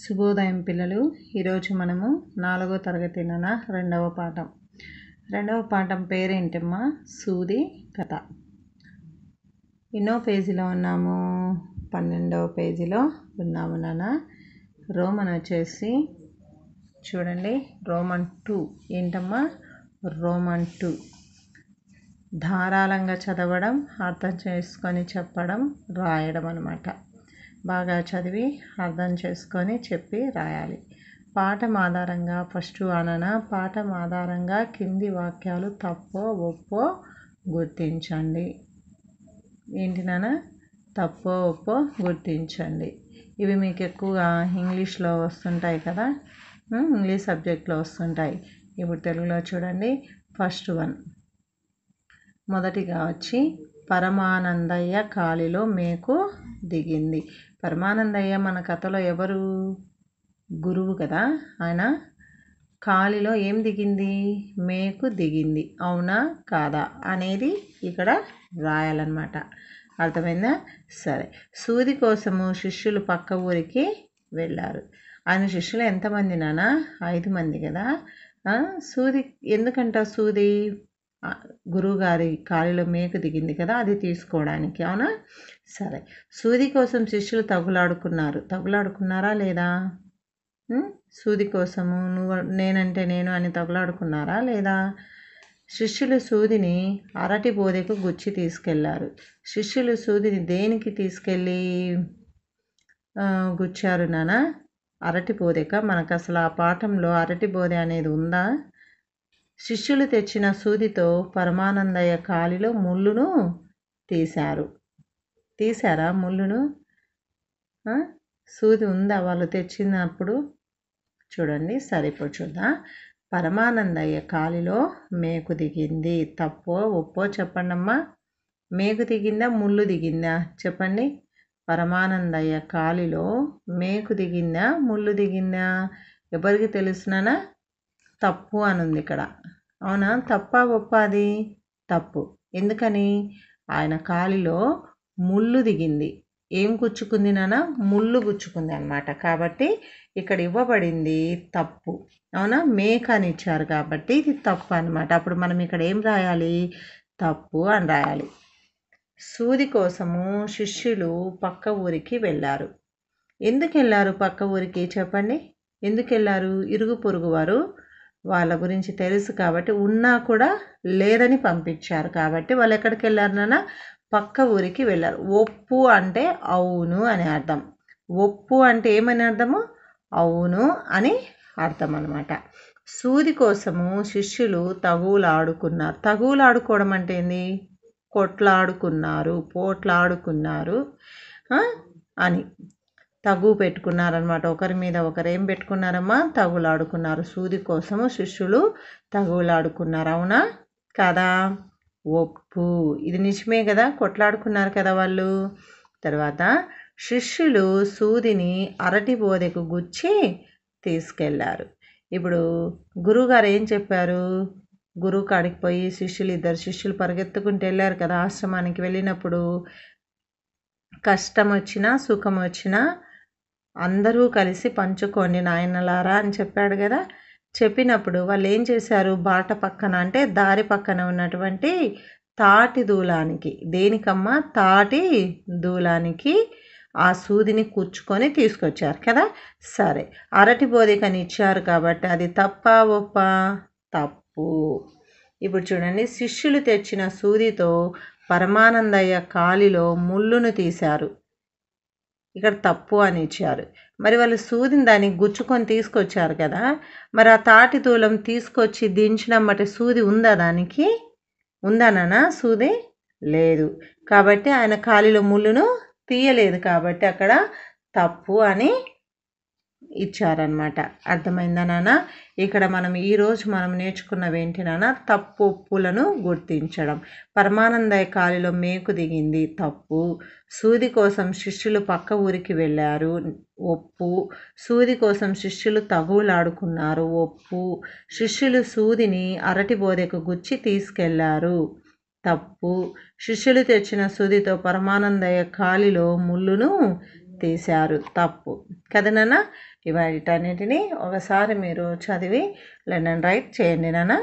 శుభోదయం పిల్లలు ఈరోజు మనము నాలుగో తరగతి నెల రెండవ పాఠం రెండవ పాఠం పేరేంటమ్మా సూది కథ ఎన్నో పేజీలో ఉన్నాము పన్నెండవ పేజీలో ఉన్నాము నాన్న రోమన్ వచ్చేసి చూడండి రోమన్ టూ ఏంటమ్మా రోమన్ టూ ధారాళంగా చదవడం అర్థం చేసుకొని చెప్పడం రాయడం అనమాట బాగా చదివి అర్థం చేసుకొని చెప్పి రాయాలి పాఠం ఆధారంగా ఫస్ట్ అనన పాఠం ఆధారంగా కింది వాక్యాలు తప్పో ఒప్పో గుర్తించండి ఏంటి తప్పో ఒప్పో గుర్తించండి ఇవి మీకు ఎక్కువగా ఇంగ్లీష్లో వస్తుంటాయి కదా ఇంగ్లీష్ సబ్జెక్ట్లో వస్తుంటాయి ఇప్పుడు తెలుగులో చూడండి ఫస్ట్ వన్ మొదటిగా వచ్చి పరమానందయ్య కాలిలో మీకు దిగింది పరమానందయ్య మన కథలో ఎవరు గురువు కదా ఆయన కాలిలో ఏం దిగింది మేకు దిగింది అవునా కాదా అనేది ఇక్కడ రాయాలన్నమాట అర్థమైందా సరే సూది కోసము శిష్యులు పక్క ఊరికి వెళ్ళారు ఆయన శిష్యులు ఎంతమంది నానా ఐదు మంది కదా సూది ఎందుకంట సూది గురువుగారి కాలిలో మేక దిగింది కదా అది తీసుకోవడానికి అవునా సరే సూది కోసం శిష్యులు తగులాడుకున్నారు తగులాడుకున్నారా లేదా సూది కోసము నువ్వు నేనంటే నేను అని తగులాడుకున్నారా లేదా శిష్యులు సూదిని అరటి బోధకు గుచ్చి తీసుకెళ్లారు శిష్యులు సూదిని దేనికి తీసుకెళ్ళి గుచ్చారు నానా అరటి బోధక మనకు అసలు ఆ పాఠంలో అరటి బోధ అనేది ఉందా శిష్యులు తెచ్చిన సూదితో పరమానందయ్య కాలిలో ముళ్ళును తీశారు తీశారా ముళ్ళును సూది ఉందా వాళ్ళు తెచ్చినప్పుడు చూడండి సరిపోచుదా పరమానందయ్య కాలిలో మేకు దిగింది తప్పో ఒప్పో చెప్పండమ్మా మేకు దిగిందా ముళ్ళు దిగిందా చెప్పండి పరమానందయ్య కాలిలో మేకు దిగిందా ముళ్ళు దిగిందా ఎవరికి తెలుసునా తప్పు అని ఉంది ఇక్కడ అవునా తప్ప గొప్ప అది తప్పు ఎందుకని ఆయన కాలిలో ముళ్ళు దిగింది ఏం గుచ్చుకుంది నాన్న ముళ్ళు గుచ్చుకుంది అనమాట కాబట్టి ఇక్కడ ఇవ్వబడింది తప్పు అవునా మేక అని ఇచ్చారు కాబట్టి ఇది తప్పు అనమాట అప్పుడు మనం ఇక్కడ ఏం రాయాలి తప్పు అని రాయాలి సూది కోసము శిష్యులు పక్క ఊరికి వెళ్ళారు ఎందుకు వెళ్ళారు పక్క ఊరికి చెప్పండి ఎందుకు వెళ్ళారు ఇరుగు పొరుగు వారు వాళ్ళ గురించి తెలుసు కాబట్టి ఉన్నా కూడా లేదని పంపించారు కాబట్టి వాళ్ళు ఎక్కడికి వెళ్ళారన పక్క ఊరికి వెళ్ళారు ఒప్పు అంటే అవును అని అర్థం ఒప్పు అంటే ఏమని అర్థము అవును అని అర్థం అనమాట సూది కోసము శిష్యులు తగువులాడుకున్నారు తగువులాడుకోవడం అంటే ఏంది కొట్లాడుకున్నారు పోట్లాడుకున్నారు అని తగు పెట్టుకున్నారనమాట ఒకరి మీద ఒకరు ఏం పెట్టుకున్నారమ్మా తగులాడుకున్నారు సూది కోసము శిష్యులు తగులాడుకున్నారు అవునా కదా ఒప్పు ఇది నిజమే కదా కొట్లాడుకున్నారు కదా వాళ్ళు తర్వాత శిష్యులు సూదిని అరటి బోదెకు గుచ్చి తీసుకెళ్లారు ఇప్పుడు గురువుగారు ఏం చెప్పారు గురువు కాడికి పోయి శిష్యులు ఇద్దరు శిష్యులు పరిగెత్తుకుంటూ వెళ్ళారు కదా ఆశ్రమానికి వెళ్ళినప్పుడు కష్టం వచ్చినా సుఖం వచ్చినా అందరూ కలిసి పంచుకోండి నాయనలారా అని చెప్పాడు కదా చెప్పినప్పుడు వాళ్ళు ఏం చేశారు బాట పక్కన అంటే దారి పక్కన ఉన్నటువంటి తాటి దూలానికి దేనికమ్మా తాటి దూలానికి ఆ సూదిని కూర్చుకొని తీసుకొచ్చారు కదా సరే అరటి బోధికని ఇచ్చారు కాబట్టి అది తప్ప ఒప్ప తప్పు ఇప్పుడు చూడండి శిష్యులు తెచ్చిన సూదితో పరమానందయ్య కాలిలో ముళ్ళును తీశారు ఇక్కడ తప్పు అని ఇచ్చారు మరి వాళ్ళు సూదిని దాన్ని గుచ్చుకొని తీసుకొచ్చారు కదా మరి ఆ తాటి తూలం తీసుకొచ్చి దించడం మటు సూది ఉందా దానికి ఉందానా సూది లేదు కాబట్టి ఆయన కాలిలో ముళ్ళును తీయలేదు కాబట్టి అక్కడ తప్పు అని ఇచ్చారనమాట అర్థమైందా నాన్న ఇక్కడ మనం ఈరోజు మనం నేర్చుకున్నవి ఏంటి నాన్న తప్పు ఒప్పులను గుర్తించడం పరమానందయ్య కాలిలో మేకు దిగింది తప్పు సూది కోసం శిష్యులు పక్క ఊరికి వెళ్ళారు ఒప్పు సూది కోసం శిష్యులు తగువులాడుకున్నారు ఒప్పు శిష్యులు సూదిని అరటి బోధకు గుచ్చి తీసుకెళ్లారు తప్పు శిష్యులు తెచ్చిన సూదితో పరమానందయ్య కాలిలో ముళ్ళును తీశారు తప్పు కదా నాన్న ఇవాటిన్నిటిని ఒకసారి మీరు చదివి లెన్ అండ్ రైట్ చేయండి నాన్న